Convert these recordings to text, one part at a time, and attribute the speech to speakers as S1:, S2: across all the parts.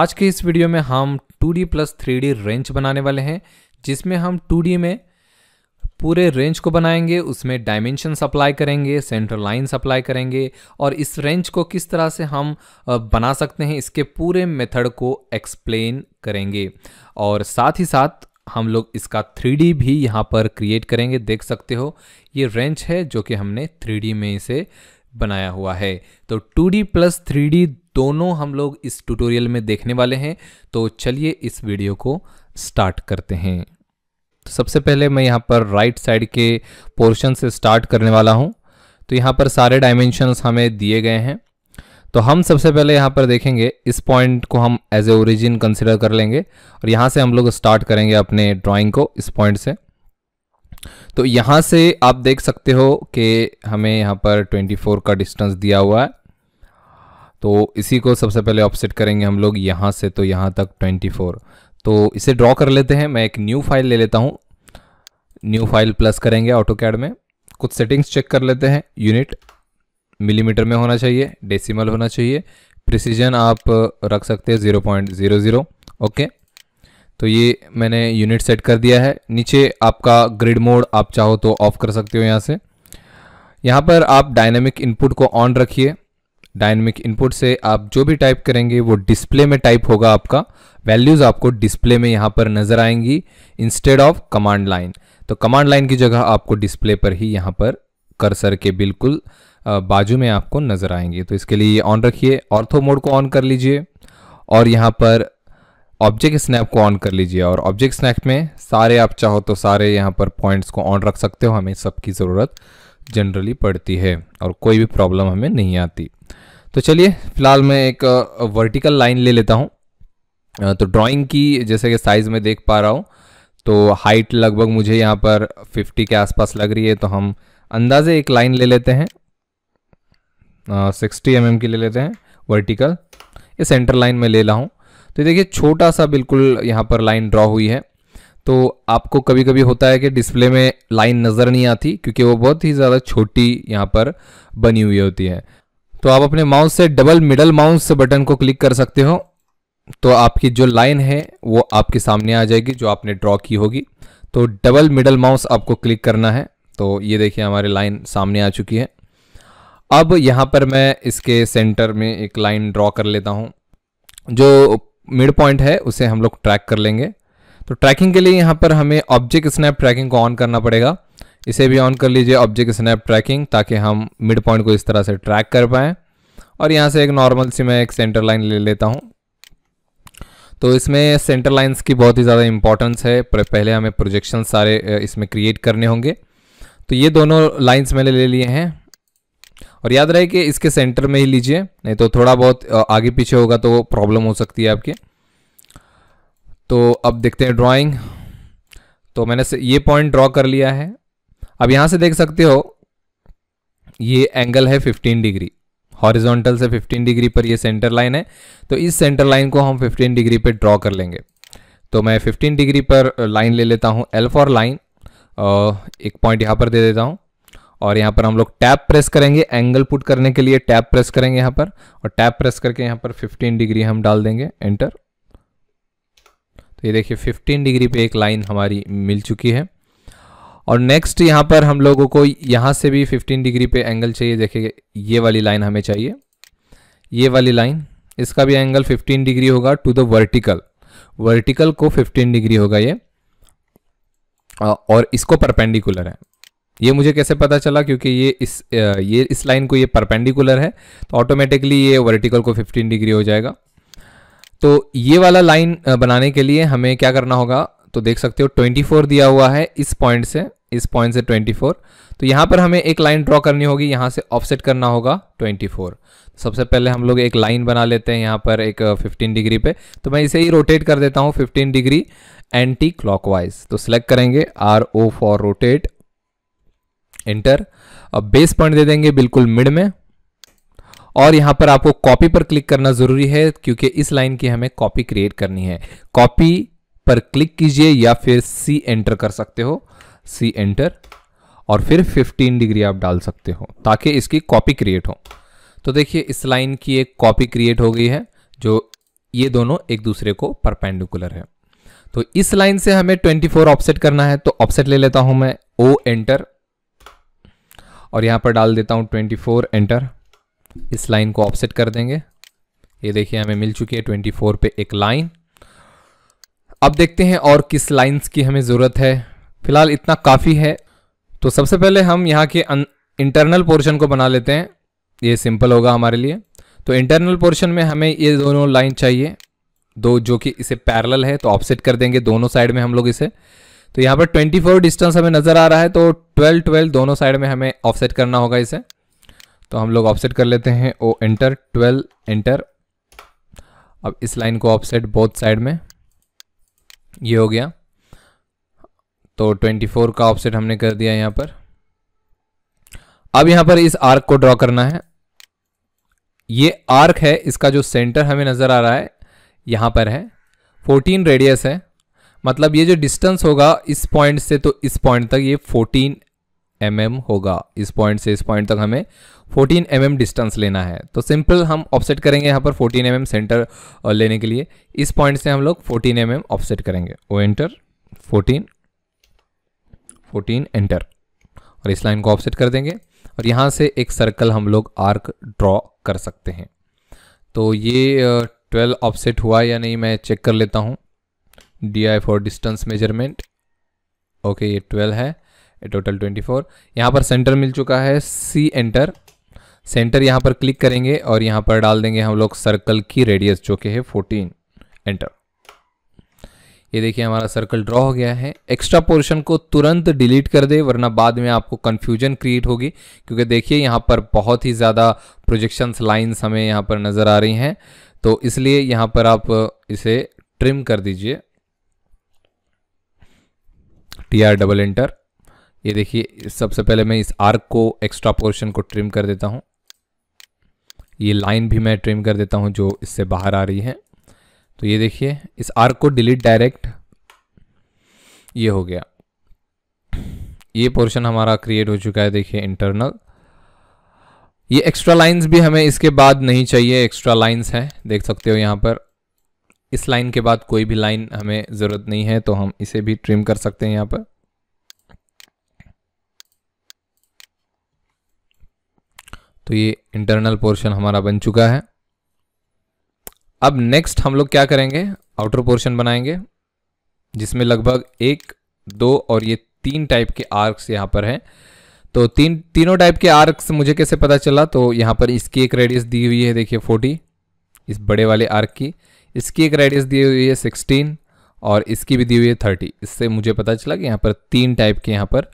S1: आज के इस वीडियो में हम 2D प्लस थ्री रेंज बनाने वाले हैं जिसमें हम 2D में पूरे रेंज को बनाएंगे उसमें डायमेंशन अप्लाई करेंगे सेंटर लाइन्स अप्लाई करेंगे और इस रेंज को किस तरह से हम बना सकते हैं इसके पूरे मेथड को एक्सप्लेन करेंगे और साथ ही साथ हम लोग इसका 3D भी यहाँ पर क्रिएट करेंगे देख सकते हो ये रेंज है जो कि हमने 3D में इसे बनाया हुआ है तो 2D प्लस 3D दोनों हम लोग इस ट्यूटोरियल में देखने वाले हैं तो चलिए इस वीडियो को स्टार्ट करते हैं तो सबसे पहले मैं यहाँ पर राइट साइड के पोर्शन से स्टार्ट करने वाला हूँ तो यहाँ पर सारे डायमेंशंस हमें दिए गए हैं तो हम सबसे पहले यहाँ पर देखेंगे इस पॉइंट को हम एज ए ओरिजिन कंसिडर कर लेंगे और यहाँ से हम लोग स्टार्ट करेंगे अपने ड्राइंग को इस पॉइंट से तो यहाँ से आप देख सकते हो कि हमें यहाँ पर 24 का डिस्टेंस दिया हुआ है तो इसी को सबसे पहले ऑफसेट करेंगे हम लोग यहाँ से तो यहाँ तक 24 तो इसे ड्रॉ कर लेते हैं मैं एक न्यू फाइल ले लेता हूँ न्यू फाइल प्लस करेंगे ऑटो कैड में कुछ सेटिंग्स चेक कर लेते हैं यूनिट मिलीमीटर में होना चाहिए डेसीमल होना चाहिए प्रिसीजन आप रख सकते हैं zero point zero zero okay तो ये मैंने यूनिट सेट कर दिया है नीचे आपका ग्रिड मोड आप चाहो तो ऑफ कर सकते हो यहाँ से यहाँ पर आप डायनेमिक इनपुट को ऑन रखिए डायनेमिक इनपुट से आप जो भी टाइप करेंगे वो डिस्प्ले में टाइप होगा आपका वैल्यूज़ आपको डिस्प्ले में यहाँ पर नज़र आएंगी इंस्टेड ऑफ कमांड लाइन तो कमांड लाइन की जगह आपको डिस्प्ले पर ही यहाँ पर कर्सर के बिल्कुल बाजू में आपको नज़र आएंगे तो इसके लिए ये ऑन रखिए ऑर्थो मोड को ऑन कर लीजिए और यहाँ पर ऑब्जेक्ट स्नैप को ऑन कर लीजिए और ऑब्जेक्ट स्नैप में सारे आप चाहो तो सारे यहाँ पर पॉइंट्स को ऑन रख सकते हो हमें सबकी ज़रूरत जनरली पड़ती है और कोई भी प्रॉब्लम हमें नहीं आती तो चलिए फिलहाल मैं एक वर्टिकल लाइन ले लेता हूँ तो ड्राइंग की जैसे कि साइज़ में देख पा रहा हूँ तो हाइट लगभग मुझे यहाँ पर 50 के आसपास लग रही है तो हम अंदाजे एक लाइन ले लेते हैं सिक्सटी एम mm की ले लेते हैं वर्टिकल ये सेंटर लाइन में ले रहा हूँ तो देखिए छोटा सा बिल्कुल यहाँ पर लाइन ड्रॉ हुई है तो आपको कभी कभी होता है कि डिस्प्ले में लाइन नज़र नहीं आती क्योंकि वो बहुत ही ज़्यादा छोटी यहाँ पर बनी हुई होती है तो आप अपने माउस से डबल मिडल माउस बटन को क्लिक कर सकते हो तो आपकी जो लाइन है वो आपके सामने आ जाएगी जो आपने ड्रॉ की होगी तो डबल मिडल माउस आपको क्लिक करना है तो ये देखिए हमारी लाइन सामने आ चुकी है अब यहाँ पर मैं इसके सेंटर में एक लाइन ड्रॉ कर लेता हूँ जो मिड पॉइंट है उसे हम लोग ट्रैक कर लेंगे तो ट्रैकिंग के लिए यहाँ पर हमें ऑब्जेक्ट स्नैप ट्रैकिंग को ऑन करना पड़ेगा इसे भी ऑन कर लीजिए ऑब्जेक्ट स्नैप ट्रैकिंग ताकि हम मिड पॉइंट को इस तरह से ट्रैक कर पाएँ और यहाँ से एक नॉर्मल सी मैं एक सेंटर लाइन ले लेता हूँ तो इसमें सेंटर लाइंस की बहुत ही ज़्यादा इंपॉर्टेंस है पहले हमें प्रोजेक्शन सारे इसमें क्रिएट करने होंगे तो ये दोनों लाइंस मैंने ले लिए हैं और याद रहे कि इसके सेंटर में ही लीजिए नहीं तो थोड़ा बहुत आगे पीछे होगा तो प्रॉब्लम हो सकती है आपके तो अब देखते हैं ड्राइंग तो मैंने ये पॉइंट ड्रॉ कर लिया है अब यहाँ से देख सकते हो ये एंगल है 15 डिग्री हॉरिजॉन्टल से 15 डिग्री पर ये सेंटर लाइन है तो इस सेंटर लाइन को हम 15 डिग्री पर ड्रॉ कर लेंगे तो मैं 15 डिग्री पर लाइन ले लेता हूँ एल फॉर लाइन एक पॉइंट यहाँ पर दे देता हूँ और यहाँ पर हम लोग टैप प्रेस करेंगे एंगल पुट करने के लिए टैप प्रेस करेंगे यहाँ पर और टैप प्रेस करके यहाँ पर 15 डिग्री हम डाल देंगे एंटर तो ये देखिए 15 डिग्री पे एक लाइन हमारी मिल चुकी है और नेक्स्ट यहाँ पर हम लोगों को यहाँ से भी 15 डिग्री पे एंगल चाहिए देखिए ये वाली लाइन हमें चाहिए ये वाली लाइन इसका भी एंगल फिफ्टीन डिग्री होगा टू द वर्टिकल वर्टिकल को फिफ्टीन डिग्री होगा ये और इसको परपेंडिकुलर है ये मुझे कैसे पता चला क्योंकि ये इस ये इस लाइन को ये परपेंडिकुलर है तो ऑटोमेटिकली ये वर्टिकल को 15 डिग्री हो जाएगा तो ये वाला लाइन बनाने के लिए हमें क्या करना होगा तो देख सकते हो 24 दिया हुआ है इस पॉइंट से इस पॉइंट से 24 तो यहाँ पर हमें एक लाइन ड्रॉ करनी होगी यहाँ से ऑफसेट करना होगा ट्वेंटी सबसे पहले हम लोग एक लाइन बना लेते हैं यहाँ पर एक फिफ्टीन डिग्री पे तो मैं इसे ही रोटेट कर देता हूँ फिफ्टीन डिग्री एंटी क्लॉकवाइज तो सिलेक्ट करेंगे R O for rotate enter अब बेस पॉइंट दे देंगे बिल्कुल मिड में और यहां पर आपको कॉपी पर क्लिक करना ज़रूरी है क्योंकि इस लाइन की हमें कॉपी क्रिएट करनी है कॉपी पर क्लिक कीजिए या फिर सी एंटर कर सकते हो सी एंटर और फिर 15 डिग्री आप डाल सकते हो ताकि इसकी कॉपी क्रिएट हो तो देखिए इस लाइन की एक कॉपी क्रिएट हो गई है जो ये दोनों एक दूसरे को परपेंडिकुलर है तो इस लाइन से हमें 24 ऑफसेट करना है तो ऑफसेट ले लेता हूं मैं ओ एंटर और यहाँ पर डाल देता हूँ ट्वेंटी फोर एंटर इस लाइन को ऑफसेट कर देंगे ये देखिए हमें मिल चुकी है ट्वेंटी फोर पे एक लाइन अब देखते हैं और किस लाइंस की हमें ज़रूरत है फिलहाल इतना काफ़ी है तो सबसे पहले हम यहाँ के इंटरनल पोर्शन को बना लेते हैं ये सिंपल होगा हमारे लिए तो इंटरनल पोर्शन में हमें ये दोनों लाइन चाहिए दो जो कि इसे पैरल है तो ऑफसेट कर देंगे दोनों साइड में हम लोग इसे तो यहाँ पर 24 डिस्टेंस हमें नज़र आ रहा है तो 12 12 दोनों साइड में हमें ऑफसेट करना होगा इसे तो हम लोग ऑफसेट कर लेते हैं ओ एंटर 12 एंटर अब इस लाइन को ऑफसेट बोथ साइड में ये हो गया तो 24 का ऑफसेट हमने कर दिया यहाँ पर अब यहाँ पर इस आर्क को ड्रॉ करना है ये आर्क है इसका जो सेंटर हमें नज़र आ रहा है यहाँ पर है 14 रेडियस है मतलब ये जो डिस्टेंस होगा इस पॉइंट से तो इस पॉइंट तक ये 14 एम mm होगा इस पॉइंट से इस पॉइंट तक हमें 14 एम mm डिस्टेंस लेना है तो सिंपल हम ऑफसेट करेंगे यहाँ पर 14 एम mm सेंटर लेने के लिए इस पॉइंट से हम लोग 14 एम mm ऑफसेट करेंगे ओ एंटर 14 14 एंटर और इस लाइन को ऑफसेट कर देंगे और यहाँ से एक सर्कल हम लोग आर्क ड्रॉ कर सकते हैं तो ये ट्वेल्व ऑफसेट हुआ या नहीं मैं चेक कर लेता हूँ D I for distance measurement okay ये ट्वेल्व है टोटल ट्वेंटी फोर यहाँ पर सेंटर मिल चुका है सी एंटर सेंटर यहाँ पर क्लिक करेंगे और यहाँ पर डाल देंगे हम लोग सर्कल की रेडियस जो कि है फोर्टीन एंटर ये देखिए हमारा सर्कल ड्रॉ हो गया है एक्स्ट्रा पोर्शन को तुरंत डिलीट कर दे वरना बाद में आपको कन्फ्यूजन क्रिएट होगी क्योंकि देखिए यहाँ पर बहुत ही ज़्यादा प्रोजेक्शंस लाइंस हमें यहाँ पर नज़र आ रही हैं तो इसलिए यहाँ पर आप इसे ट्रिम कर दीजिए टी आर डबल इंटर ये देखिए सबसे पहले मैं इस आर्क को एक्स्ट्रा पोर्शन को ट्रिम कर देता हूँ ये लाइन भी मैं ट्रिम कर देता हूँ जो इससे बाहर आ रही है तो ये देखिए इस आर्क को डिलीट डायरेक्ट ये हो गया ये पोर्शन हमारा क्रिएट हो चुका है देखिए इंटरनल ये एक्स्ट्रा लाइंस भी हमें इसके बाद नहीं चाहिए एक्स्ट्रा लाइंस हैं देख सकते हो यहाँ पर इस लाइन के बाद कोई भी लाइन हमें ज़रूरत नहीं है तो हम इसे भी ट्रिम कर सकते हैं यहाँ पर तो ये इंटरनल पोर्शन हमारा बन चुका है अब नेक्स्ट हम लोग क्या करेंगे आउटर पोर्शन बनाएंगे जिसमें लगभग एक दो और ये तीन टाइप के आर्क्स यहाँ पर हैं तो तीन तीनों टाइप के आर्क्स मुझे कैसे पता चला तो यहाँ पर इसकी एक रेडियस दी हुई है देखिए फोर्टी इस बड़े वाले आर्क की इसकी एक रेडियस दी हुई है सिक्सटीन और इसकी भी दी हुई है थर्टी इससे मुझे पता चला कि यहाँ पर तीन टाइप के यहाँ पर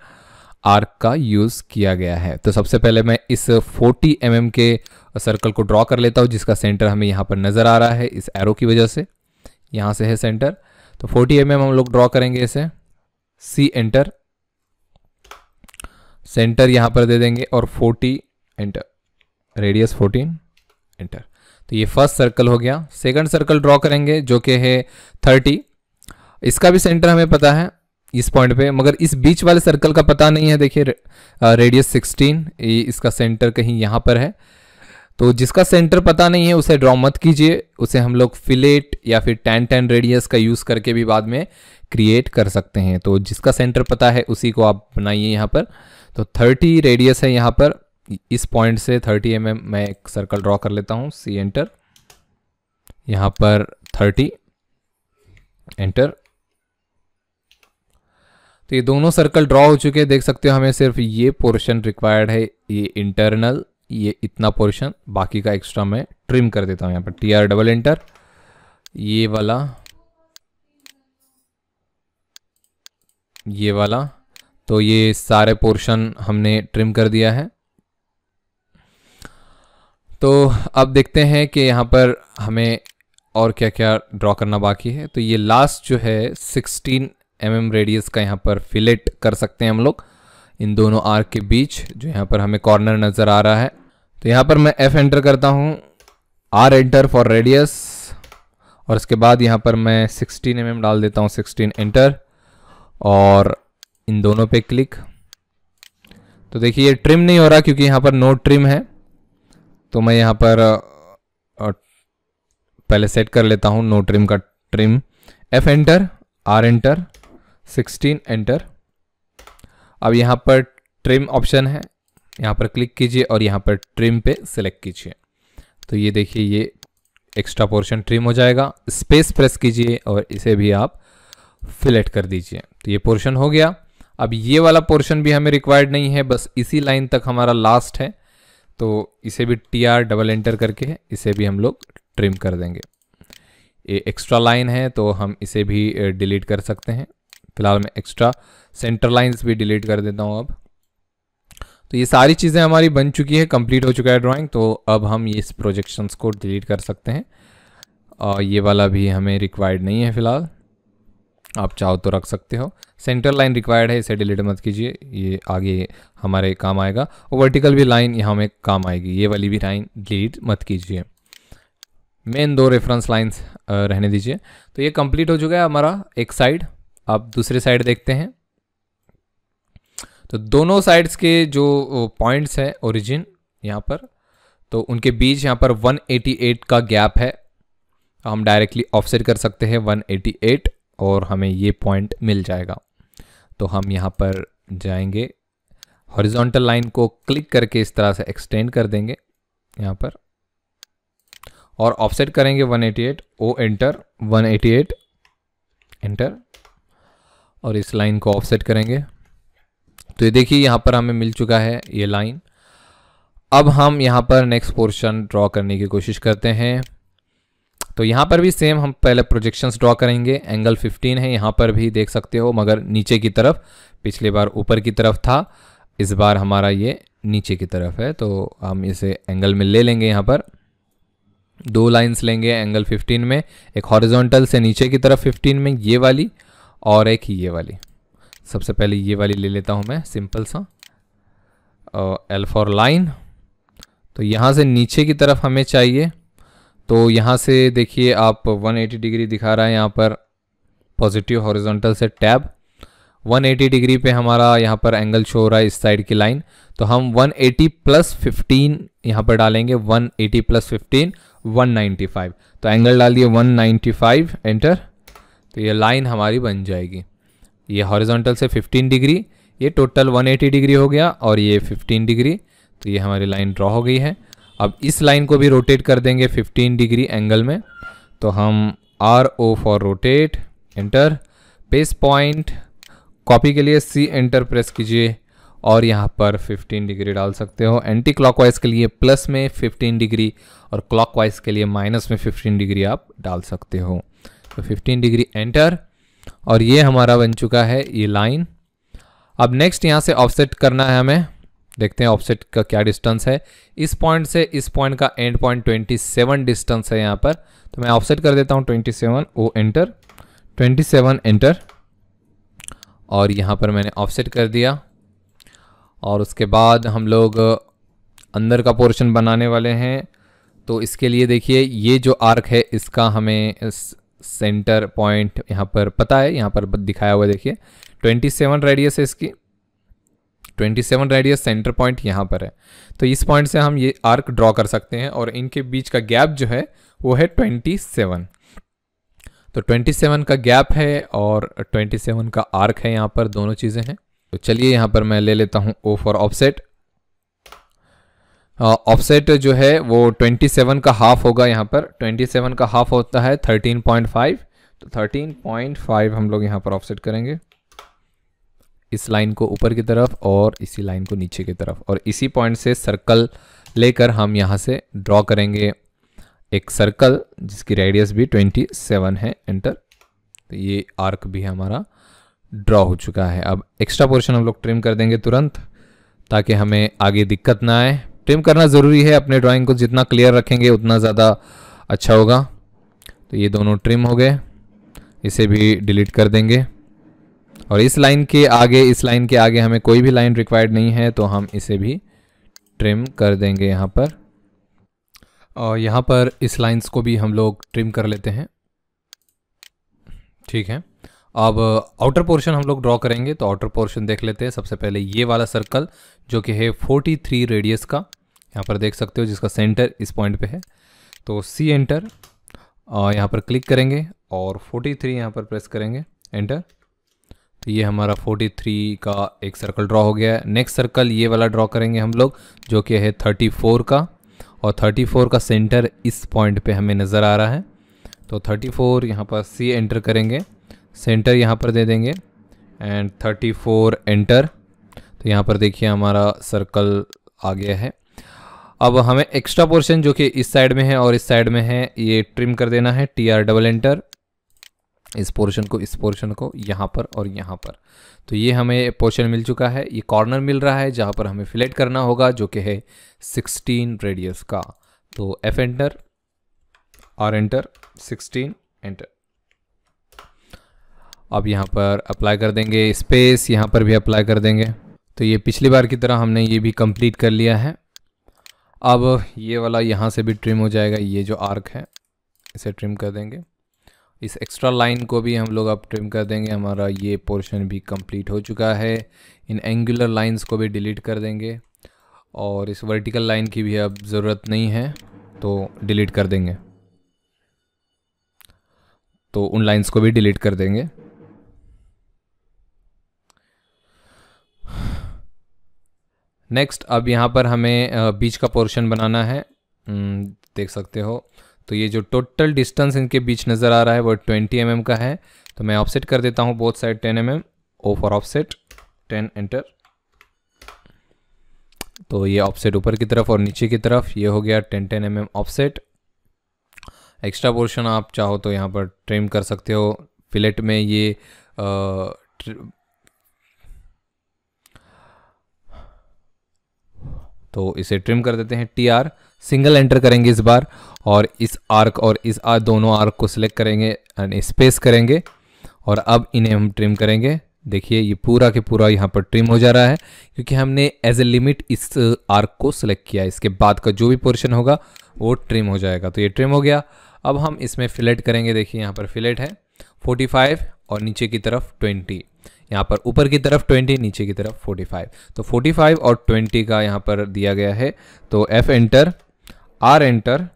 S1: आर्क का यूज़ किया गया है तो सबसे पहले मैं इस 40 एम mm के सर्कल को ड्रॉ कर लेता हूँ जिसका सेंटर हमें यहाँ पर नज़र आ रहा है इस एरो की वजह से यहाँ से है सेंटर तो 40 एम mm हम लोग ड्रॉ करेंगे इसे सी एंटर सेंटर यहाँ पर दे देंगे और 40 एंटर रेडियस 14 एंटर तो ये फर्स्ट सर्कल हो गया सेकंड सर्कल ड्रॉ करेंगे जो कि है थर्टी इसका भी सेंटर हमें पता है इस पॉइंट पे मगर इस बीच वाले सर्कल का पता नहीं है देखिए रेडियस uh, सिक्सटीन इसका सेंटर कहीं यहाँ पर है तो जिसका सेंटर पता नहीं है उसे ड्रॉ मत कीजिए उसे हम लोग फिलेट या फिर टेन टेन रेडियस का यूज़ करके भी बाद में क्रिएट कर सकते हैं तो जिसका सेंटर पता है उसी को आप बनाइए यहाँ पर तो थर्टी रेडियस है यहाँ पर इस पॉइंट से 30 एम mm मैं एक सर्कल ड्रॉ कर लेता हूँ सी एंटर यहाँ पर 30 एंटर तो ये दोनों सर्कल ड्रॉ हो चुके हैं देख सकते हो हमें सिर्फ ये पोर्शन रिक्वायर्ड है ये इंटरनल ये इतना पोर्शन बाकी का एक्स्ट्रा मैं ट्रिम कर देता हूँ यहाँ पर टी आर डबल एंटर ये वाला ये वाला तो ये सारे पोर्शन हमने ट्रिम कर दिया है तो अब देखते हैं कि यहाँ पर हमें और क्या क्या ड्रॉ करना बाकी है तो ये लास्ट जो है 16 एम mm रेडियस का यहाँ पर फिलेट कर सकते हैं हम लोग इन दोनों आर के बीच जो यहाँ पर हमें कॉर्नर नज़र आ रहा है तो यहाँ पर मैं एफ एंटर करता हूँ आर एंटर फॉर रेडियस और इसके बाद यहाँ पर मैं 16 एम mm डाल देता हूँ 16 एंटर और इन दोनों पे क्लिक तो देखिए ये ट्रिम नहीं हो रहा क्योंकि यहाँ पर नो ट्रिम है तो मैं यहाँ पर पहले सेट कर लेता हूँ नो ट्रिम का trim F enter R enter sixteen enter अब यहाँ पर ट्रिम ऑप्शन है यहाँ पर क्लिक कीजिए और यहाँ पर ट्रिम पे सिलेक्ट कीजिए तो ये देखिए ये एक्स्ट्रा पोर्शन ट्रिम हो जाएगा स्पेस प्रेस कीजिए और इसे भी आप फिलेट कर दीजिए तो ये पोर्शन हो गया अब ये वाला पोर्शन भी हमें रिक्वायर्ड नहीं है बस इसी लाइन तक हमारा लास्ट है तो इसे भी टी आर डबल एंटर करके इसे भी हम लोग ट्रिम कर देंगे ये एक्स्ट्रा लाइन है तो हम इसे भी डिलीट कर सकते हैं फिलहाल मैं एक्स्ट्रा सेंटर लाइंस भी डिलीट कर देता हूँ अब तो ये सारी चीज़ें हमारी बन चुकी है कंप्लीट हो चुका है ड्राइंग तो अब हम ये इस प्रोजेक्शंस को डिलीट कर सकते हैं और ये वाला भी हमें रिक्वायर्ड नहीं है फ़िलहाल आप चाहो तो रख सकते हो सेंटर लाइन रिक्वायर्ड है इसे डिलीट मत कीजिए ये आगे हमारे काम आएगा और वर्टिकल भी लाइन यहाँ में काम आएगी ये वाली भी लाइन डिलीट मत कीजिए मेन दो रेफरेंस लाइंस रहने दीजिए तो ये कंप्लीट हो चुका है हमारा एक साइड आप दूसरे साइड देखते हैं तो दोनों साइड्स के जो पॉइंट्स हैं ओरिजिन यहाँ पर तो उनके बीच यहाँ पर 188 का गैप है हम डायरेक्टली ऑफसेट कर सकते हैं 188 और हमें ये पॉइंट मिल जाएगा तो हम यहाँ पर जाएंगे हॉरिजॉन्टल लाइन को क्लिक करके इस तरह से एक्सटेंड कर देंगे यहाँ पर और ऑफसेट करेंगे 188 ओ एंटर वन एंटर और इस लाइन को ऑफसेट करेंगे तो ये देखिए यहाँ पर हमें मिल चुका है ये लाइन अब हम यहाँ पर नेक्स्ट पोर्शन ड्रॉ करने की कोशिश करते हैं तो यहाँ पर भी सेम हम पहले प्रोजेक्शंस ड्रॉ करेंगे एंगल 15 है यहाँ पर भी देख सकते हो मगर नीचे की तरफ पिछले बार ऊपर की तरफ था इस बार हमारा ये नीचे की तरफ है तो हम इसे एंगल में ले लेंगे यहाँ पर दो लाइंस लेंगे एंगल 15 में एक हॉरिजॉन्टल से नीचे की तरफ 15 में ये वाली और एक ये वाली सबसे पहले ये वाली ले लेता हूँ मैं सिंपल सा एल फॉर लाइन तो यहाँ से नीचे की तरफ हमें चाहिए तो यहाँ से देखिए आप 180 डिग्री दिखा रहा है यहाँ पर पॉजिटिव हॉरिजॉन्टल से टैब 180 डिग्री पे हमारा यहाँ पर एंगल शो हो रहा है इस साइड की लाइन तो हम 180 प्लस फिफ्टीन यहाँ पर डालेंगे 180 प्लस फिफ्टीन वन तो एंगल डाल दिए 195 एंटर तो ये लाइन हमारी बन जाएगी ये हॉरिजॉन्टल से 15 डिग्री ये टोटल 180 डिग्री हो गया और ये 15 डिग्री तो ये हमारी लाइन ड्रॉ हो गई है अब इस लाइन को भी रोटेट कर देंगे 15 डिग्री एंगल में तो हम R O for rotate enter base point copy के लिए सी एंटर प्रेस कीजिए और यहाँ पर 15 डिग्री डाल सकते हो एंटी क्लॉकवाइज के लिए प्लस में 15 डिग्री और क्लॉकवाइज के लिए माइनस में 15 डिग्री आप डाल सकते हो तो 15 डिग्री एंटर और ये हमारा बन चुका है ये लाइन अब नेक्स्ट यहाँ से ऑफसेट करना है हमें देखते हैं ऑफसेट का क्या डिस्टेंस है इस पॉइंट से इस पॉइंट का एंड पॉइंट 27 डिस्टेंस है यहाँ पर तो मैं ऑफसेट कर देता हूँ 27 ओ एंटर सेवन एंटर और यहाँ पर मैंने ऑफसेट कर दिया और उसके बाद हम लोग अंदर का पोर्शन बनाने वाले हैं तो इसके लिए देखिए ये जो आर्क है इसका हमें इस सेंटर पॉइंट यहाँ पर पता है यहाँ पर दिखाया हुआ देखिए 27 रेडियस है इसकी twenty seven radius centre point यहाँ पर है तो इस पॉइंट से हम ये आर्क ड्रॉ कर सकते हैं और इनके बीच का गैप जो है वो है ट्वेंटी सेवन तो ट्वेंटी सेवन का गैप है और ट्वेंटी सेवन का आर्क है यहाँ पर दोनों चीज़ें हैं तो चलिए यहाँ पर मैं ले लेता हूँ ओ फॉर ऑफसेट ऑफसेट जो है वो ट्वेंटी सेवन का हाफ होगा यहाँ पर ट्वेंटी सेवन का हाफ होता है थर्टीन पॉइंट फाइव तो थर्टीन पॉइंट फाइव हम लोग यहाँ पर ऑफसेट करेंगे इस लाइन को ऊपर की तरफ और इसी लाइन को नीचे की तरफ और इसी पॉइंट से सर्कल लेकर हम यहाँ से ड्रॉ करेंगे एक सर्कल जिसकी रेडियस भी 27 है एंटर तो ये आर्क भी हमारा ड्रॉ हो चुका है अब एक्स्ट्रा पोर्शन हम लोग ट्रिम कर देंगे तुरंत ताकि हमें आगे दिक्कत ना आए ट्रिम करना ज़रूरी है अपने ड्राइंग को जितना क्लियर रखेंगे उतना ज़्यादा अच्छा होगा तो ये दोनों ट्रिम हो गए इसे भी डिलीट कर देंगे और इस लाइन के आगे इस लाइन के आगे हमें कोई भी लाइन रिक्वायर्ड नहीं है तो हम इसे भी ट्रिम कर देंगे यहाँ पर और यहाँ पर इस लाइंस को भी हम लोग ट्रिम कर लेते हैं ठीक है अब आउटर पोर्शन हम लोग ड्रॉ करेंगे तो आउटर पोर्शन देख लेते हैं सबसे पहले ये वाला सर्कल जो कि है 43 रेडियस का यहाँ पर देख सकते हो जिसका सेंटर इस पॉइंट पे है तो सी एंटर यहाँ पर क्लिक करेंगे और 43 थ्री यहाँ पर प्रेस करेंगे एंटर तो ये हमारा 43 का एक सर्कल ड्रा हो गया है नेक्स्ट सर्कल ये वाला ड्रा करेंगे हम लोग जो कि है 34 का और 34 का सेंटर इस पॉइंट पे हमें नज़र आ रहा है तो 34 फोर यहाँ पर सी एंटर करेंगे सेंटर यहाँ पर दे देंगे एंड 34 एंटर तो यहाँ पर देखिए हमारा सर्कल आ गया है अब हमें एक्स्ट्रा पोर्शन जो कि इस साइड में है और इस साइड में है ये ट्रिम कर देना है टी आर डबल एंटर इस पोर्शन को इस पोर्शन को यहाँ पर और यहाँ पर तो ये हमें पोर्शन मिल चुका है ये कॉर्नर मिल रहा है जहाँ पर हमें फिलेट करना होगा जो कि है 16 रेडियस का तो F enter R enter 16 enter अब यहाँ पर अप्लाई कर देंगे स्पेस यहाँ पर भी अप्लाई कर देंगे तो ये पिछली बार की तरह हमने ये भी कंप्लीट कर लिया है अब ये वाला यहाँ से भी ट्रिम हो जाएगा ये जो आर्क है इसे ट्रिम कर देंगे इस एक्स्ट्रा लाइन को भी हम लोग अब ट्रिम कर देंगे हमारा ये पोर्शन भी कंप्लीट हो चुका है इन एंगुलर लाइंस को भी डिलीट कर देंगे और इस वर्टिकल लाइन की भी अब ज़रूरत नहीं है तो डिलीट कर देंगे तो उन लाइंस को भी डिलीट कर देंगे नेक्स्ट अब यहाँ पर हमें बीच का पोर्शन बनाना है देख सकते हो तो ये जो टोटल डिस्टेंस इनके बीच नज़र आ रहा है वो 20 एम mm का है तो मैं ऑफसेट कर देता हूँ both side 10 M M O for offset 10 enter तो ये ऑफसेट ऊपर की तरफ और नीचे की तरफ ये हो गया 10 10 M M offset extra portion आप चाहो तो यहाँ पर ट्रिम कर सकते हो फिलेट में ये आ, तो इसे ट्रिम कर देते हैं टी आर सिंगल एंटर करेंगे इस बार और इस आर्क और इस आर्क दोनों आर्क को सिलेक्ट करेंगे एंड स्पेस करेंगे और अब इन्हें हम ट्रिम करेंगे देखिए ये पूरा के पूरा यहाँ पर ट्रिम हो जा रहा है क्योंकि हमने एज ए लिमिट इस आर्क uh, को सिलेक्ट किया इसके बाद का जो भी पोर्शन होगा वो ट्रिम हो जाएगा तो ये ट्रिम हो गया अब हम इसमें फिलेट करेंगे देखिए यहाँ पर फिलेट है 45 और नीचे की तरफ 20 यहाँ पर ऊपर की तरफ 20 नीचे की तरफ 45 तो 45 और 20 का यहाँ पर दिया गया है तो F enter R enter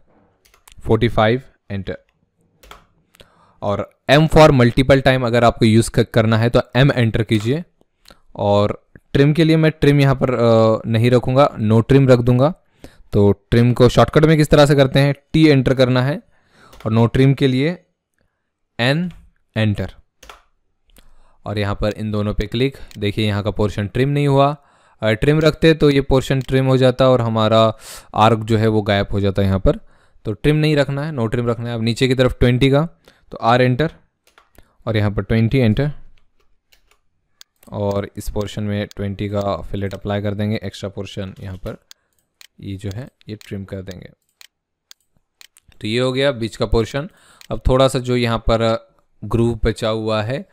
S1: forty five enter और एम फॉर मल्टीपल टाइम अगर आपको यूज़ करना है तो एम एंटर कीजिए और ट्रिम के लिए मैं ट्रिम यहाँ पर नहीं रखूँगा नो ट्रिम रख दूंगा तो ट्रिम को शॉर्टकट में किस तरह से करते हैं टी एंटर करना है और नो ट्रिम के लिए एन एंटर और यहाँ पर इन दोनों पे क्लिक देखिए यहाँ का पोर्शन ट्रिम नहीं हुआ ट्रिम रखते तो ये पोर्शन ट्रिम हो जाता और हमारा आर्क जो है वो गायब हो जाता यहाँ पर तो ट्रिम नहीं रखना है नो ट्रिम रखना है अब नीचे की तरफ ट्वेंटी का तो आर एंटर और यहाँ पर ट्वेंटी एंटर और इस पोर्शन में ट्वेंटी का फिलेट अप्लाई कर देंगे एक्स्ट्रा पोर्शन यहाँ पर ये जो है ये ट्रिम कर देंगे तो ये हो गया बीच का पोर्शन अब थोड़ा सा जो यहाँ पर ग्रूव uh, बचा हुआ है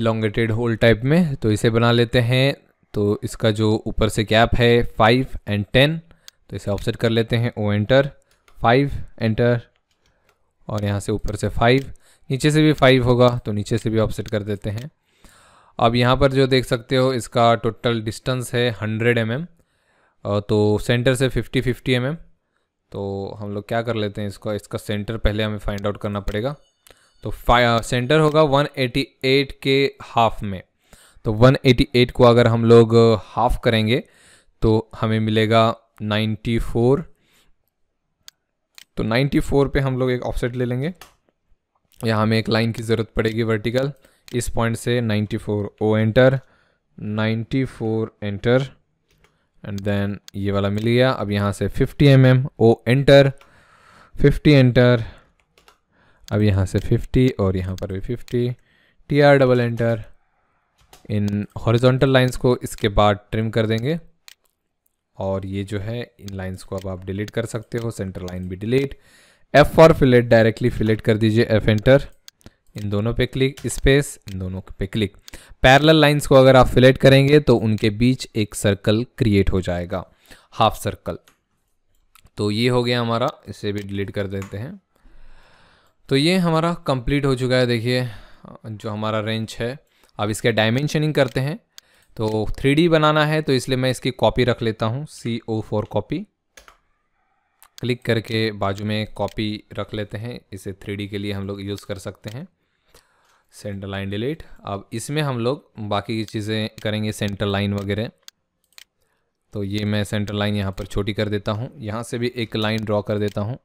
S1: इलोंगेटेड होल टाइप में तो इसे बना लेते हैं तो इसका जो ऊपर से गैप है फाइव एंड टेन तो इसे ऑफसेट कर लेते हैं ओ एंटर फाइव एंटर और यहाँ से ऊपर से फाइव नीचे से भी फाइव होगा तो नीचे से भी ऑफसेट कर देते हैं अब यहाँ पर जो देख सकते हो इसका टोटल डिस्टेंस है हंड्रेड एम mm, तो सेंटर से फिफ्टी फिफ्टी एम तो हम लोग क्या कर लेते हैं इसको इसका सेंटर पहले हमें फाइंड आउट करना पड़ेगा तो सेंटर होगा 188 के हाफ में तो 188 को अगर हम लोग हाफ करेंगे तो हमें मिलेगा 94 तो 94 पे हम लोग एक ऑफसेट ले लेंगे यहाँ हमें एक लाइन की ज़रूरत पड़ेगी वर्टिकल इस पॉइंट से 94 four O enter ninety four enter and then ये वाला मिल गया अब यहाँ से 50 M M O enter 50 enter अब यहाँ से 50 और यहाँ पर भी 50 टी आर डबल एंटर इन हॉरिजॉन्टल लाइंस को इसके बाद ट्रिम कर देंगे और ये जो है इन लाइंस को अब आप डिलीट कर सकते हो सेंटर लाइन भी delete F for fillet directly fillet कर दीजिए एफ एंटर इन दोनों पे क्लिक स्पेस इन दोनों पे क्लिक पैरेलल लाइंस को अगर आप फिलेट करेंगे तो उनके बीच एक सर्कल क्रिएट हो जाएगा हाफ सर्कल तो ये हो गया हमारा इसे भी डिलीट कर देते हैं तो ये हमारा कंप्लीट हो चुका है देखिए जो हमारा रेंज है अब इसके डायमेंशनिंग करते हैं तो थ्री बनाना है तो इसलिए मैं इसकी कॉपी रख लेता हूँ C O four copy click करके बाजू में कॉपी रख लेते हैं इसे थ्री के लिए हम लोग यूज़ कर सकते हैं सेंटर लाइन डिलीट अब इसमें हम लोग बाकी की चीज़ें करेंगे सेंटर लाइन वगैरह तो ये मैं सेंटर लाइन यहाँ पर छोटी कर देता हूँ यहाँ से भी एक लाइन ड्रॉ कर देता हूँ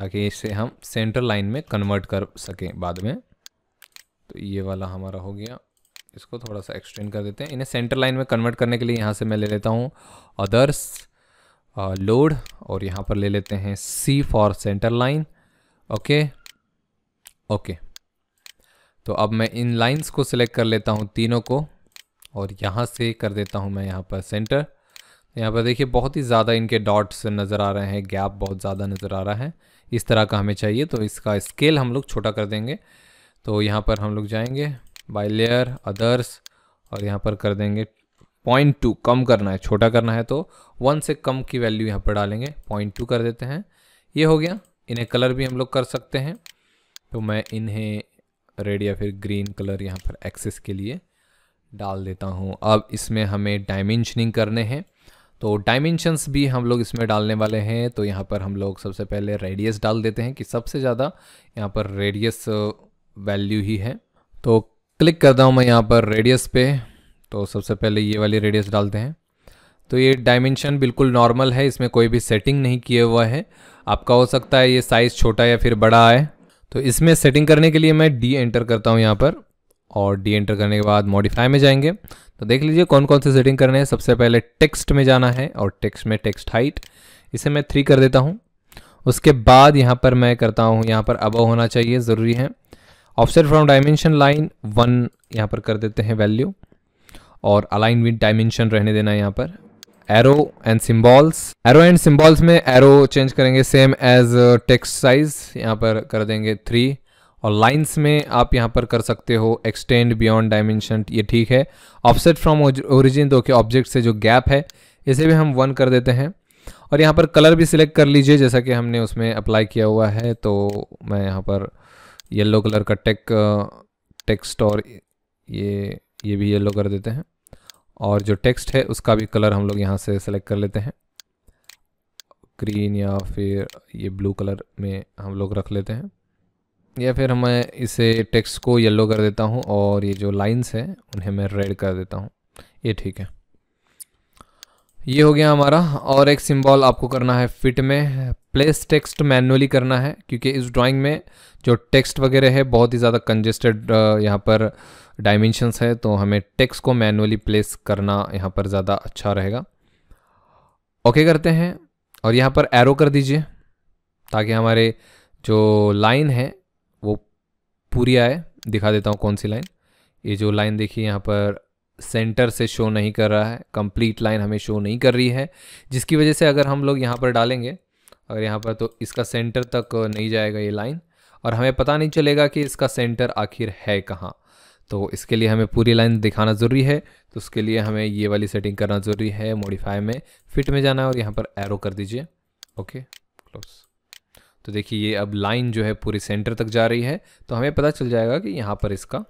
S1: ताकि इसे हम सेंटर लाइन में कन्वर्ट कर सकें बाद में तो ये वाला हमारा हो गया इसको थोड़ा सा एक्सटेंड कर देते हैं इन्हें सेंटर लाइन में कन्वर्ट करने के लिए यहाँ से मैं ले लेता हूँ अदर्स लोड और यहाँ पर ले लेते हैं C for center line okay okay तो अब मैं इन लाइंस को सिलेक्ट कर लेता हूँ तीनों को और यहाँ से कर देता हूँ मैं यहाँ पर सेंटर यहाँ पर देखिए बहुत ही ज़्यादा इनके डॉट्स नज़र आ रहे हैं गैप बहुत ज़्यादा नज़र आ रहा है इस तरह का हमें चाहिए तो इसका स्केल हम लोग छोटा कर देंगे तो यहाँ पर हम लोग जाएंगे बाई लेयर अदर्स और यहाँ पर कर देंगे पॉइंट टू कम करना है छोटा करना है तो वन से कम की वैल्यू यहाँ पर डालेंगे पॉइंट टू कर देते हैं ये हो गया इन्हें कलर भी हम लोग कर सकते हैं तो मैं इन्हें रेड या फिर ग्रीन कलर यहाँ पर एक्सेस के लिए डाल देता हूँ अब इसमें हमें डायमेंशनिंग करने हैं तो डायमेंशंस भी हम लोग इसमें डालने वाले हैं तो यहाँ पर हम लोग सबसे पहले रेडियस डाल देते हैं कि सबसे ज़्यादा यहाँ पर रेडियस वैल्यू uh, ही है तो क्लिक करता हूँ मैं यहाँ पर रेडियस पे तो सबसे पहले ये वाली रेडियस डालते हैं तो ये डायमेंशन बिल्कुल नॉर्मल है इसमें कोई भी सेटिंग नहीं किए हुआ है आपका हो सकता है ये साइज़ छोटा या फिर बड़ा आए तो इसमें सेटिंग करने के लिए मैं डी एंटर करता हूँ यहाँ पर और डी एंटर करने के बाद मॉडिफाई में जाएंगे तो देख लीजिए कौन कौन से सेटिंग करने हैं सबसे पहले टेक्स्ट में जाना है और टेक्स्ट में टेक्स्ट हाइट इसे मैं थ्री कर देता हूँ उसके बाद यहाँ पर मैं करता हूँ यहाँ पर अबव होना चाहिए ज़रूरी है offset from dimension line one यहाँ पर कर देते हैं वैल्यू और अलाइन विद डायमेंशन रहने देना यहाँ पर arrow and symbols arrow and symbols में एरो चेंज करेंगे सेम एज टेक्स्ट साइज यहाँ पर कर देंगे थ्री और लाइंस में आप यहाँ पर कर सकते हो एक्सटेंड बियॉन्ड डायमेंशन ये ठीक है ऑफसेट फ्रॉम ओरिजिन दो के ऑब्जेक्ट से जो गैप है इसे भी हम वन कर देते हैं और यहाँ पर कलर भी सिलेक्ट कर लीजिए जैसा कि हमने उसमें अप्लाई किया हुआ है तो मैं यहाँ पर येलो कलर का टेक टेक्स्ट और ये ये भी येलो कर देते हैं और जो टेक्स्ट है उसका भी कलर हम लोग यहाँ से सेलेक्ट कर लेते हैं ग्रीन या फिर ये ब्लू कलर में हम लोग रख लेते हैं या फिर मैं इसे टेक्स्ट को येलो कर देता हूँ और ये जो लाइंस हैं उन्हें मैं रेड कर देता हूँ ये ठीक है ये हो गया हमारा और एक सिंबल आपको करना है फिट में प्लेस टेक्स्ट मैनुअली करना है क्योंकि इस ड्राइंग में जो टेक्स्ट वगैरह है बहुत ही ज़्यादा कंजेस्टेड यहाँ पर डायमेंशंस है तो हमें टेक्स्ट को मैनुअली प्लेस करना यहाँ पर ज़्यादा अच्छा रहेगा ओके करते हैं और यहाँ पर एरो कर दीजिए ताकि हमारे जो लाइन है वो पूरी आए दिखा देता हूँ कौन सी लाइन ये जो लाइन देखिए यहाँ पर सेंटर से शो नहीं कर रहा है कंप्लीट लाइन हमें शो नहीं कर रही है जिसकी वजह से अगर हम लोग यहाँ पर डालेंगे अगर यहाँ पर तो इसका सेंटर तक नहीं जाएगा ये लाइन और हमें पता नहीं चलेगा कि इसका सेंटर आखिर है कहाँ तो इसके लिए हमें पूरी लाइन दिखाना ज़रूरी है तो उसके लिए हमें ये वाली सेटिंग करना ज़रूरी है मॉडिफाई में फिट में जाना है और यहाँ पर एरो कर दीजिए ओके क्लोज तो देखिए ये अब लाइन जो है पूरी सेंटर तक जा रही है तो हमें पता चल जाएगा कि यहाँ पर इसका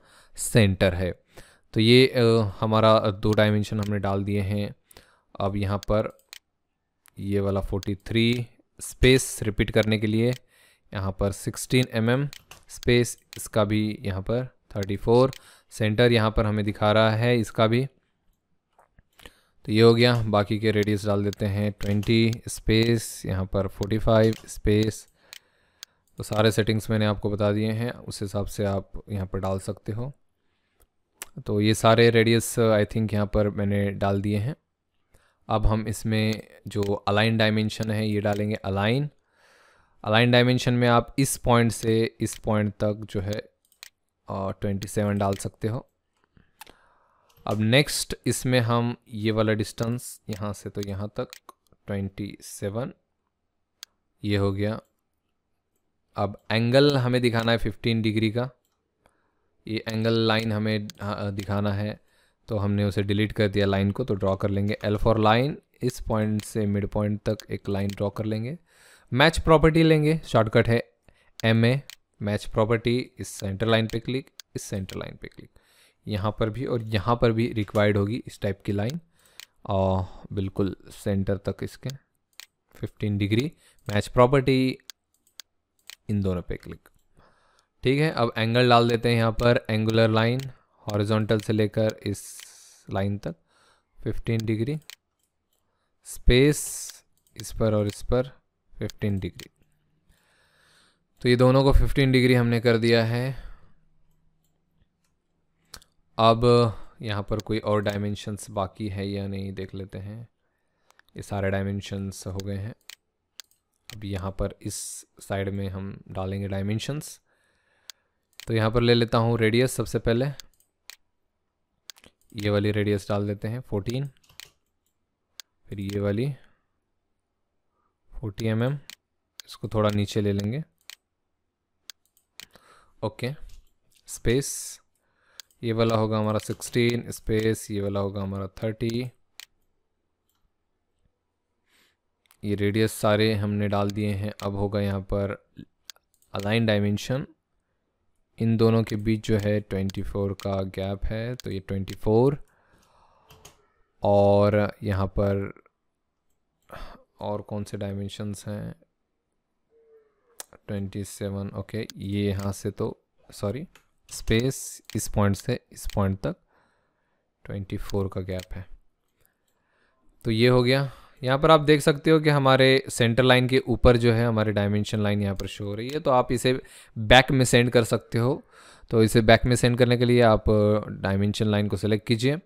S1: सेंटर है तो ये आ, हमारा दो डायमेंशन हमने डाल दिए हैं अब यहाँ पर ये वाला 43 स्पेस रिपीट करने के लिए यहाँ पर 16 एम mm, स्पेस इसका भी यहाँ पर 34 सेंटर यहाँ पर हमें दिखा रहा है इसका भी तो ये हो गया बाकी के रेडियस डाल देते हैं 20 स्पेस यहाँ पर 45 स्पेस तो सारे सेटिंग्स मैंने आपको बता दिए हैं उस हिसाब से आप यहाँ पर डाल सकते हो तो ये सारे रेडियस आई थिंक यहाँ पर मैंने डाल दिए हैं अब हम इसमें जो अलाइन डायमेंशन है ये डालेंगे अलाइन अलाइन डायमेंशन में आप इस पॉइंट से इस पॉइंट तक जो है ट्वेंटी सेवन डाल सकते हो अब नेक्स्ट इसमें हम ये वाला डिस्टेंस यहाँ से तो यहाँ तक ट्वेंटी सेवन ये हो गया अब एंगल हमें दिखाना है फिफ्टीन डिग्री का ये एंगल लाइन हमें दिखाना है तो हमने उसे डिलीट कर दिया लाइन को तो ड्रॉ कर लेंगे एल फॉर लाइन इस पॉइंट से मिड पॉइंट तक एक लाइन ड्रॉ कर लेंगे मैच प्रॉपर्टी लेंगे शॉर्टकट है एम ए मैच प्रॉपर्टी इस सेंटर लाइन पे क्लिक इस सेंटर लाइन पे क्लिक यहाँ पर भी और यहाँ पर भी रिक्वायर्ड होगी इस टाइप की लाइन और बिल्कुल सेंटर तक इसके 15 डिग्री मैच प्रॉपर्टी इन दोनों पे क्लिक ठीक है अब एंगल डाल देते हैं यहाँ पर एंगुलर लाइन हॉरिजॉन्टल से लेकर इस लाइन तक 15 डिग्री स्पेस इस पर और इस पर 15 डिग्री तो ये दोनों को 15 डिग्री हमने कर दिया है अब यहाँ पर कोई और डायमेंशंस बाकी है या नहीं देख लेते हैं ये सारे डायमेंशंस हो गए हैं अब यहाँ पर इस साइड में हम डालेंगे डायमेंशंस तो यहाँ पर ले लेता हूँ रेडियस सबसे पहले ये वाली रेडियस डाल देते हैं फोर्टीन फिर ये वाली फोर्टी एम mm, इसको थोड़ा नीचे ले लेंगे ओके स्पेस ये वाला होगा हमारा सिक्सटीन स्पेस ये वाला होगा हमारा थर्टी ये रेडियस सारे हमने डाल दिए हैं अब होगा यहाँ पर अलाइन डायमेंशन इन दोनों के बीच जो है 24 का गैप है तो ये 24 और यहाँ पर और कौन से डायमेंशनस हैं 27 ओके ये यहाँ से तो सॉरी स्पेस इस पॉइंट से इस पॉइंट तक 24 का गैप है तो ये हो गया यहाँ पर आप देख सकते हो कि हमारे सेंटर लाइन के ऊपर जो है हमारे डायमेंशन लाइन यहाँ पर शो हो रही है तो आप इसे बैक में सेंड कर सकते हो तो इसे बैक में सेंड करने के लिए आप डायमेंशन लाइन को सिलेक्ट कीजिए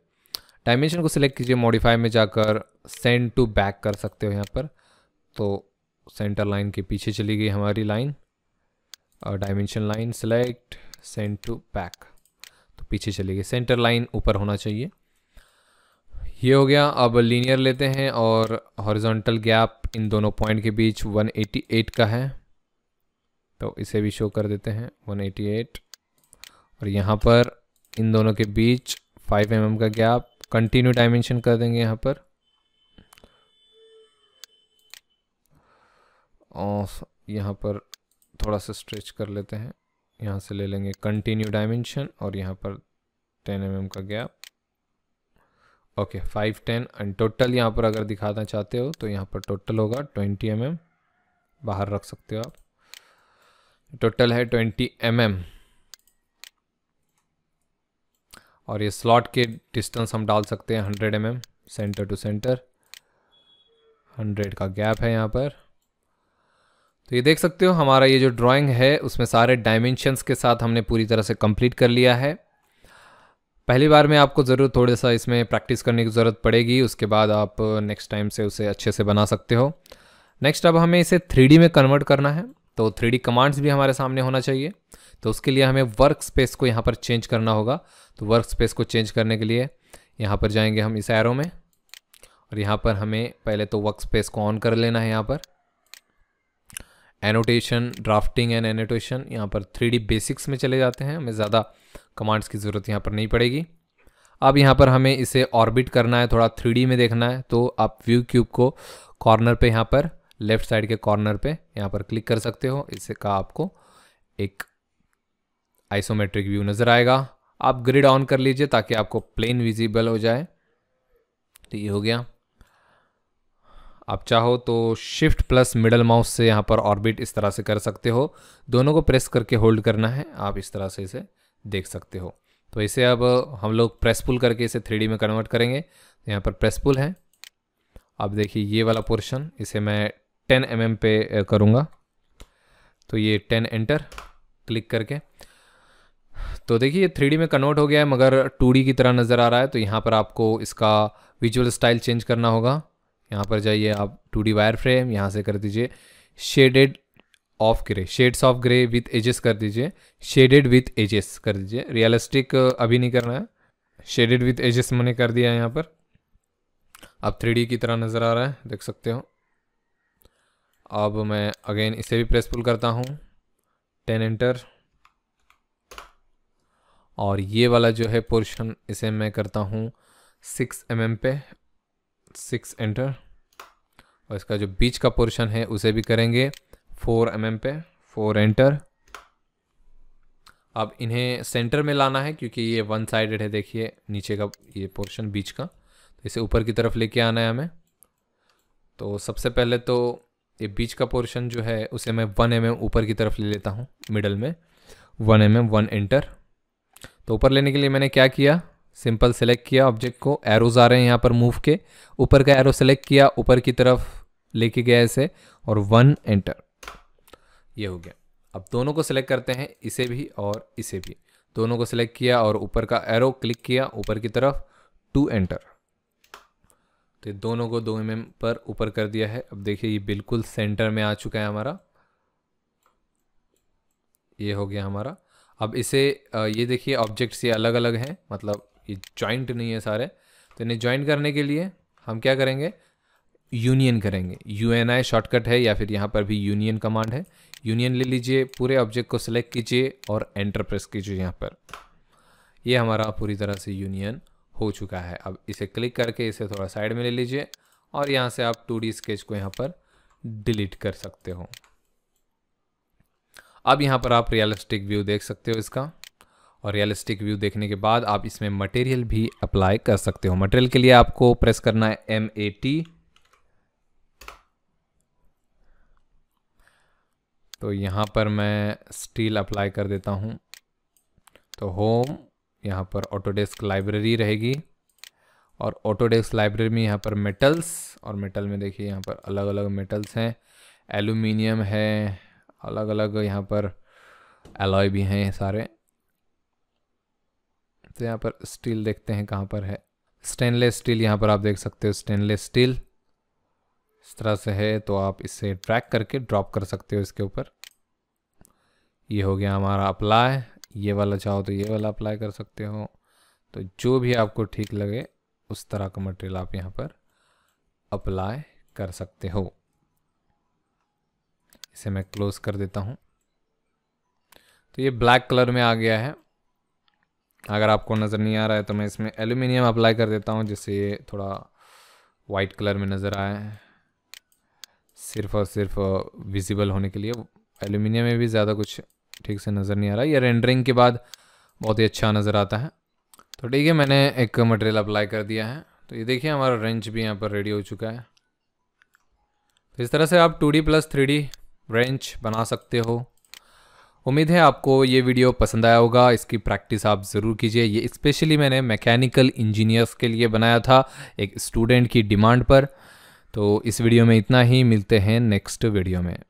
S1: डायमेंशन को सिलेक्ट कीजिए मॉडिफाई में जाकर सेंड टू बैक कर सकते हो यहाँ पर तो सेंटर लाइन के पीछे चली गई हमारी लाइन और dimension line select send to back तो पीछे चली गई सेंटर लाइन ऊपर होना चाहिए ये हो गया अब लीनियर लेते हैं और हॉरिजॉन्टल गैप इन दोनों पॉइंट के बीच 188 का है तो इसे भी शो कर देते हैं 188 और यहाँ पर इन दोनों के बीच 5 एम mm का गैप कंटिन्यू डायमेंशन कर देंगे यहाँ पर और यहाँ पर थोड़ा सा स्ट्रेच कर लेते हैं यहाँ से ले लेंगे कंटिन्यू डायमेंशन और यहाँ पर 10 एम mm का gap okay five ten and total यहाँ पर अगर दिखाना चाहते हो तो यहाँ पर टोटल होगा ट्वेंटी एम mm, बाहर रख सकते हो आप टोटल है ट्वेंटी एम mm. और ये स्लॉट के डिस्टेंस हम डाल सकते हैं hundred M center to center hundred का गैप है यहाँ पर तो ये देख सकते हो हमारा ये जो ड्राइंग है उसमें सारे डायमेंशंस के साथ हमने पूरी तरह से कंप्लीट कर लिया है पहली बार में आपको ज़रूर थोड़ा सा इसमें प्रैक्टिस करने की ज़रूरत पड़ेगी उसके बाद आप नेक्स्ट टाइम से उसे अच्छे से बना सकते हो नेक्स्ट अब हमें इसे थ्री में कन्वर्ट करना है तो थ्री कमांड्स भी हमारे सामने होना चाहिए तो उसके लिए हमें वर्क स्पेस को यहाँ पर चेंज करना होगा तो वर्क स्पेस को चेंज करने के लिए यहाँ पर जाएंगे हम इस एरो में और यहाँ पर हमें पहले तो वर्क स्पेस को ऑन कर लेना है यहाँ पर एनोटेशन ड्राफ्टिंग एंड एनोटेशन यहाँ पर थ्री बेसिक्स में चले जाते हैं हमें ज़्यादा कमांड्स की ज़रूरत यहाँ पर नहीं पड़ेगी अब यहाँ पर हमें इसे ऑर्बिट करना है थोड़ा थ्री में देखना है तो आप व्यू क्यूब को कॉर्नर पे यहाँ पर लेफ्ट साइड के कॉर्नर पे यहाँ पर क्लिक कर सकते हो इससे का आपको एक आइसोमेट्रिक व्यू नज़र आएगा आप ग्रिड ऑन कर लीजिए ताकि आपको प्लेन विजिबल हो जाए तो ये हो गया आप चाहो तो शिफ्ट प्लस मिडल माउस से यहाँ पर ऑर्बिट इस तरह से कर सकते हो दोनों को प्रेस करके होल्ड करना है आप इस तरह से इसे देख सकते हो तो इसे अब हम लोग प्रेस पुल करके इसे थ्री में कन्वर्ट करेंगे तो यहाँ पर प्रेस पुल है अब देखिए ये वाला पोर्शन इसे मैं टेन एम mm पे करूँगा तो ये टेन एंटर क्लिक करके तो देखिए ये थ्री में कन्वर्ट हो गया है मगर टू की तरह नज़र आ रहा है तो यहाँ पर आपको इसका विजुअल स्टाइल चेंज करना होगा यहाँ पर जाइए आप टू डी वायर फ्रेम यहाँ से कर दीजिए shaded of grey shades of grey with edges कर दीजिए शेडेड विथ एजेस कर दीजिए रियलिस्टिक uh, अभी नहीं करना है शेडेड विथ एजेस मैंने कर दिया है यहाँ पर अब थ्री की तरह नज़र आ रहा है देख सकते हो अब मैं अगेन इसे भी प्रेस पुल करता हूँ टेन इंटर और ये वाला जो है पोर्शन इसे मैं करता हूँ सिक्स एम mm पे सिक्स एंटर और इसका जो बीच का पोर्शन है उसे भी करेंगे फोर एम mm पे फोर एंटर अब इन्हें सेंटर में लाना है क्योंकि ये वन साइडेड है देखिए नीचे का ये पोर्शन बीच का तो इसे ऊपर की तरफ लेके आना है हमें तो सबसे पहले तो ये बीच का पोर्शन जो है उसे मैं वन एम ऊपर की तरफ ले लेता हूँ मिडल में वन एम वन एंटर तो ऊपर लेने के लिए मैंने क्या किया सिंपल सेलेक्ट किया ऑब्जेक्ट को एरोज आ रहे हैं यहाँ पर मूव के ऊपर का एरो सेलेक्ट किया ऊपर की तरफ लेके गया इसे और वन एंटर ये हो गया अब दोनों को सिलेक्ट करते हैं इसे भी और इसे भी दोनों को सिलेक्ट किया और ऊपर का एरो क्लिक किया ऊपर की तरफ टू एंटर तो ये दोनों को दो एम mm पर ऊपर कर दिया है अब देखिए ये बिल्कुल सेंटर में आ चुका है हमारा ये हो गया हमारा अब इसे ये देखिए ऑब्जेक्ट्स ये अलग अलग हैं मतलब ये ज्वाइंट नहीं है सारे तो इन्हें ज्वाइंट करने के लिए हम क्या करेंगे यूनियन करेंगे यू एन आई शॉर्टकट है या फिर यहाँ पर भी यूनियन कमांड है यूनियन ले लीजिए पूरे ऑब्जेक्ट को सिलेक्ट कीजिए और एंटर प्रेस कीजिए यहाँ पर ये यह हमारा पूरी तरह से यूनियन हो चुका है अब इसे क्लिक करके इसे थोड़ा साइड में ले लीजिए और यहाँ से आप टू स्केच को यहाँ पर डिलीट कर सकते हो अब यहाँ पर आप रियलिस्टिक व्यू देख सकते हो इसका और रियलिस्टिक व्यू देखने के बाद आप इसमें मटेरियल भी अप्लाई कर सकते हो मटेरियल के लिए आपको प्रेस करना है एम ए टी तो यहाँ पर मैं स्टील अप्लाई कर देता हूँ तो होम यहाँ पर ऑटोडेस्क लाइब्रेरी रहेगी और ऑटोडेस्क लाइब्रेरी में यहाँ पर मेटल्स और मेटल में देखिए यहाँ पर अलग अलग मेटल्स हैं एलुमिनियम है अलग अलग यहाँ पर एलॉय भी हैं सारे तो यहाँ पर स्टील देखते हैं कहाँ पर है स्टेनलेस स्टील यहाँ पर आप देख सकते हो स्टेनलेस स्टील इस तरह से है तो आप इसे ट्रैक करके ड्रॉप कर सकते हो इसके ऊपर ये हो गया हमारा अप्लाई ये वाला चाहो तो ये वाला अप्लाई कर सकते हो तो जो भी आपको ठीक लगे उस तरह का मटेरियल आप यहाँ पर अप्लाई कर सकते हो इसे मैं क्लोज कर देता हूँ तो ये ब्लैक कलर में आ गया है अगर आपको नज़र नहीं आ रहा है तो मैं इसमें एल्यूमिनियम अप्लाई कर देता हूँ जिससे ये थोड़ा वाइट कलर में नज़र आए सिर्फ और सिर्फ विजिबल होने के लिए एल्यूमिनियम में भी ज़्यादा कुछ ठीक से नज़र नहीं आ रहा ये रेंडरिंग के बाद बहुत ही अच्छा नज़र आता है तो ठीक है मैंने एक मटेरियल अप्लाई कर दिया है तो ये देखिए हमारा रेंज भी यहाँ पर रेडी हो चुका है तो इस तरह से आप 2D प्लस थ्री रेंज बना सकते हो उम्मीद है आपको ये वीडियो पसंद आया होगा इसकी प्रैक्टिस आप ज़रूर कीजिए ये स्पेशली मैंने मैकेनिकल इंजीनियर्स के लिए बनाया था एक स्टूडेंट की डिमांड पर तो इस वीडियो में इतना ही मिलते हैं नेक्स्ट वीडियो में